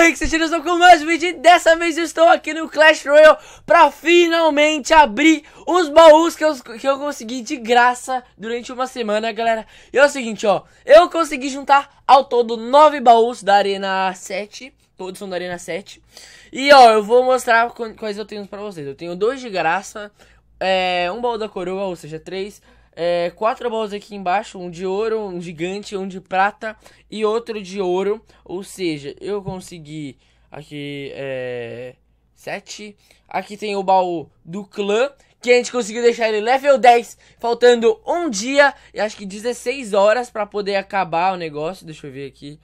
eu, Rick Santino, estou com mais vídeo dessa vez eu estou aqui no Clash Royale para finalmente abrir os baús que eu, que eu consegui de graça durante uma semana, galera. E é o seguinte, ó, eu consegui juntar ao todo nove baús da Arena 7, todos são da Arena 7. E, ó, eu vou mostrar quais eu tenho para vocês. Eu tenho dois de graça, é, um baú da coroa, ou seja, três é, quatro bolas aqui embaixo, um de ouro, um gigante, um de prata e outro de ouro. Ou seja, eu consegui aqui é, sete. Aqui tem o baú do clã, que a gente conseguiu deixar ele level 10, faltando um dia e acho que 16 horas para poder acabar o negócio. Deixa eu ver aqui.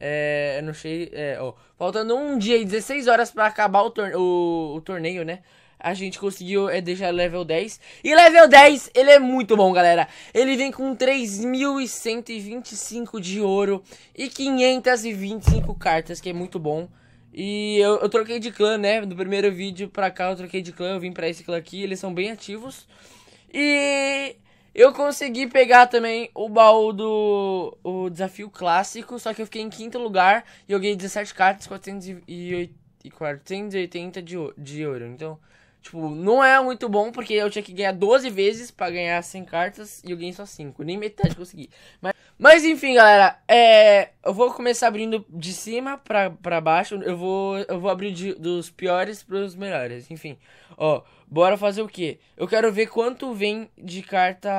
É, não sei, é, ó, faltando um dia e 16 horas para acabar o, o, o torneio, né? a gente conseguiu é, deixar level 10. E level 10, ele é muito bom, galera. Ele vem com 3.125 de ouro e 525 cartas, que é muito bom. E eu, eu, troquei de clã, né? Do primeiro vídeo pra cá eu troquei de clã, eu vim pra esse clã aqui, eles são bem ativos. E eu consegui pegar também o baú do o desafio clássico, só que eu fiquei em quinto lugar e eu ganhei 17 cartas, 480, 480 de, de ouro. Então, Tipo, não é muito bom, porque eu tinha que ganhar 12 vezes para ganhar 100 cartas e eu ganhei só 5. Nem metade consegui. Mas, mas enfim, galera, é, eu vou começar abrindo de cima pra, pra baixo. Eu vou, eu vou abrir de, dos piores pros melhores. Enfim, ó, Bora fazer o quê? Eu quero ver quanto vem de carta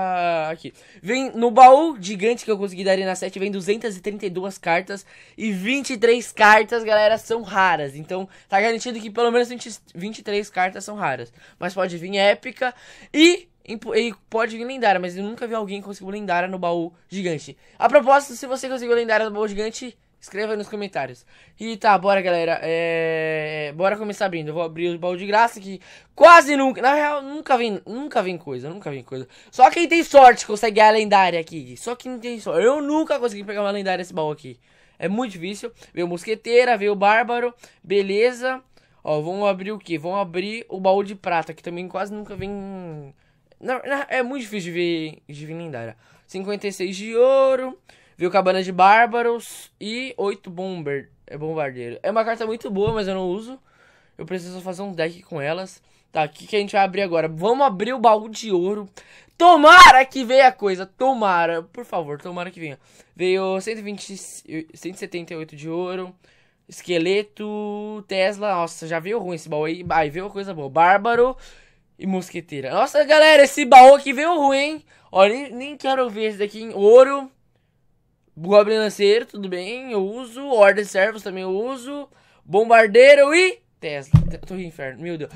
aqui. Vem no baú gigante que eu consegui dar na 7, vem 232 cartas e 23 cartas, galera, são raras. Então, tá garantido que pelo menos 20, 23 cartas são raras. Mas pode vir épica e e pode vir lendária, mas eu nunca vi alguém conseguir lendária no baú gigante. A propósito, se você conseguiu lendária no baú gigante, Escreva aí nos comentários. E tá, bora galera. É... Bora começar abrindo. Eu vou abrir o baú de graça que quase nunca. Na real, nunca vem, nunca vem coisa, nunca vem coisa. Só quem tem sorte consegue a lendária aqui. Só quem tem sorte. Eu nunca consegui pegar uma lendária esse baú aqui. É muito difícil. Veio mosqueteira, veio bárbaro. Beleza. Ó, vamos abrir o que? Vamos abrir o baú de prata, que também quase nunca vem. Não, é muito difícil de ver, de ver lendária. 56 de ouro. Viu Cabana de Bárbaros e 8 Bomber, é Bombardeiro. É uma carta muito boa, mas eu não uso. Eu preciso fazer um deck com elas. Tá, o que, que a gente vai abrir agora? Vamos abrir o baú de ouro. Tomara que venha a coisa, tomara. Por favor, tomara que venha. Veio 120, 178 de ouro. Esqueleto, Tesla, nossa, já veio ruim esse baú aí. Aí veio coisa boa, Bárbaro e Mosqueteira. Nossa, galera, esse baú aqui veio ruim, hein? nem, nem quero ver esse daqui em ouro. Goblin Lanceiro, tudo bem, eu uso. Ordem Servos também eu uso. Bombardeiro e Tesla. Tô inferno, meu Deus.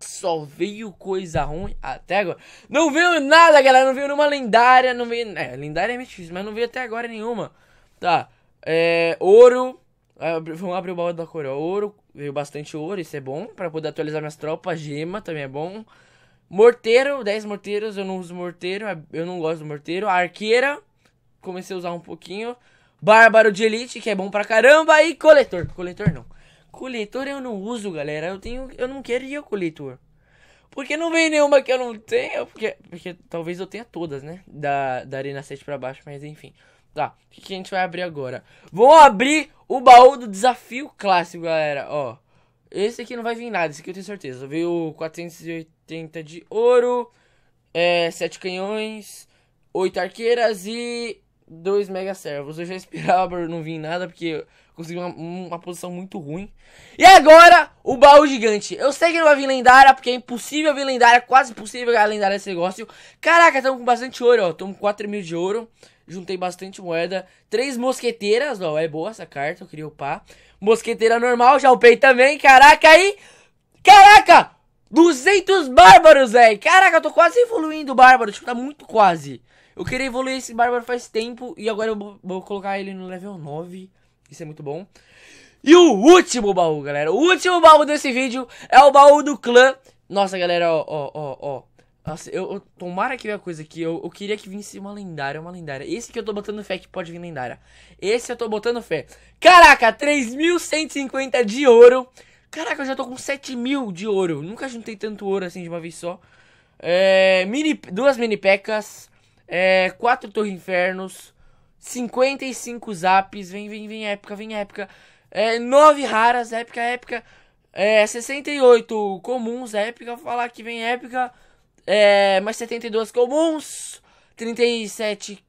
Só veio coisa ruim até agora. Não veio nada, galera. Não veio nenhuma lendária. Não veio. É, lendária é meio difícil, mas não veio até agora nenhuma. Tá. É. Ouro. Ah, vamos abrir o baú da coroa. Ouro. Veio bastante ouro, isso é bom. Pra poder atualizar minhas tropas. Gema também é bom. Morteiro, 10 morteiros. Eu não uso morteiro. É, eu não gosto do morteiro. Arqueira comecei a usar um pouquinho. Bárbaro de Elite, que é bom pra caramba. E coletor. Coletor não. Coletor eu não uso, galera. Eu tenho. Eu não queria coletor. Porque não vem nenhuma que eu não tenha. Porque, porque talvez eu tenha todas, né? Da, da Arena 7 pra baixo, mas enfim. Tá, o que, que a gente vai abrir agora? Vamos abrir o baú do desafio clássico, galera. Ó. Esse aqui não vai vir nada, esse aqui eu tenho certeza. Veio 480 de ouro, é, 7 canhões, 8 arqueiras e dois mega servos. Eu já esperava, eu não vi nada porque consegui uma, uma, posição muito ruim. E agora, o baú gigante. Eu sei que não vai vir lendária, porque é impossível vir lendária, quase impossível ganhar lendária esse negócio. Caraca, estamos com bastante ouro, ó. Estamos com 4 mil de ouro. Juntei bastante moeda. Três mosqueteiras, ó. É boa essa carta, eu queria upar. Mosqueteira normal, já upei também. Caraca, aí. Caraca! 200 bárbaros, velho. Caraca, eu tô quase evoluindo o bárbaro. Tipo, tá muito quase. Eu queria evoluir esse Bárbaro faz tempo. E agora eu vou, colocar ele no level 9. Isso é muito bom. E o último baú, galera. O último baú desse vídeo é o baú do clã. Nossa, galera, ó, ó, ó, Nossa, eu, eu tomara que veio a coisa aqui. Eu, eu, queria que vinsse uma lendária, uma lendária. Esse que eu tô botando fé que pode vir lendária. Esse eu tô botando fé. Caraca, 3.150 de ouro. Caraca, eu já tô com 7.000 de ouro. Nunca juntei tanto ouro assim de uma vez só. É, mini, duas mini pecas é, quatro Torre Infernos, 55 Zaps, vem, vem, vem, época, vem, época. É, 9 raras, época, época. É, 68 comuns, época, falar que vem época. É, mais 72 comuns, 37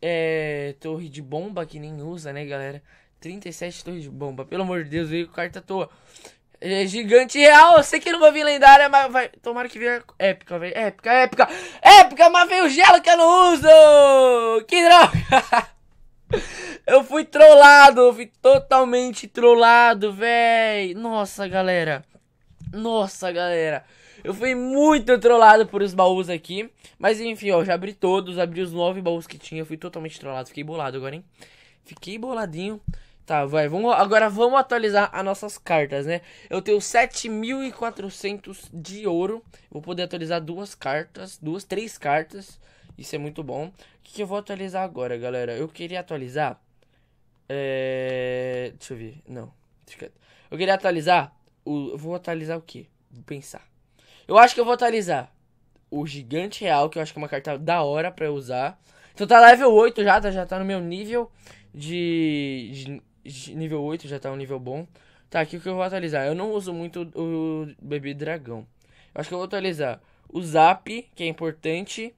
é, torre de bomba, que nem usa, né, galera? 37 torre de bomba, pelo amor de Deus, veio carta à toa é gigante real. Eu sei que não vai vir lendária, mas vai. Tomara que venha épica, velho. Épica, épica. Épica, mas veio gelo que eu não uso. Que droga. Eu fui trollado. Eu fui totalmente trollado, velho. Nossa, galera. Nossa, galera. Eu fui muito trollado por os baús aqui. Mas enfim, ó, já abri todos, abri os nove baús que tinha. Eu fui totalmente trollado, fiquei bolado agora, hein? Fiquei boladinho. Tá, vai, vamos, agora vamos atualizar as nossas cartas, né? Eu tenho 7.400 de ouro, vou poder atualizar duas cartas, duas, três cartas, isso é muito bom. O que, eu vou atualizar agora, galera? Eu queria atualizar, é... deixa eu ver, não, Eu queria atualizar, o... vou atualizar o que? Vou pensar. Eu acho que eu vou atualizar o Gigante Real, que eu acho que é uma carta da hora pra eu usar. Então tá level 8 já, tá, já tá no meu nível de, de nível 8, já tá um nível bom. Tá, aqui o que eu vou atualizar? Eu não uso muito o bebê dragão. Eu acho que eu vou atualizar o zap, que é importante.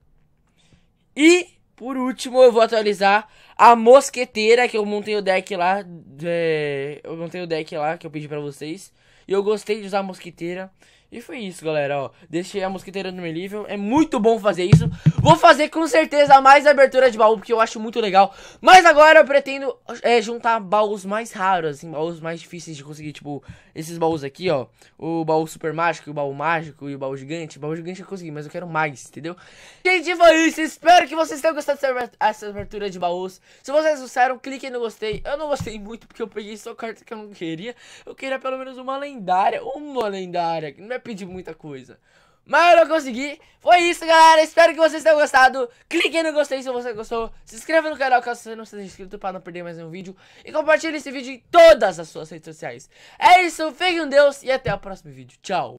E, por último, eu vou atualizar a mosqueteira, que eu montei o deck lá. É, eu montei o deck lá, que eu pedi pra vocês. E eu gostei de usar a mosqueteira. E foi isso, galera, ó. Deixei a mosqueteira no meu nível. É muito bom fazer isso. Vou fazer com certeza mais abertura de baú, porque eu acho muito legal. Mas agora eu pretendo é, juntar baús mais raros, assim, baús mais difíceis de conseguir. Tipo, esses baús aqui, ó. O baú super mágico, o baú mágico e o baú gigante. O baú gigante eu consegui, mas eu quero mais, entendeu? Gente, foi isso. Espero que vocês tenham gostado dessa abertura de baús. Se vocês gostaram, cliquem no gostei. Eu não gostei muito, porque eu peguei só carta que eu não queria. Eu queria pelo menos uma lendária. Uma lendária, que não é pedir muita coisa mas eu não consegui. Foi isso, galera. Espero que vocês tenham gostado. Clique no gostei se você gostou. Se inscreva no canal caso você não seja inscrito para não perder mais nenhum vídeo. E compartilhe esse vídeo em todas as suas redes sociais. É isso, fique com Deus e até o próximo vídeo. Tchau.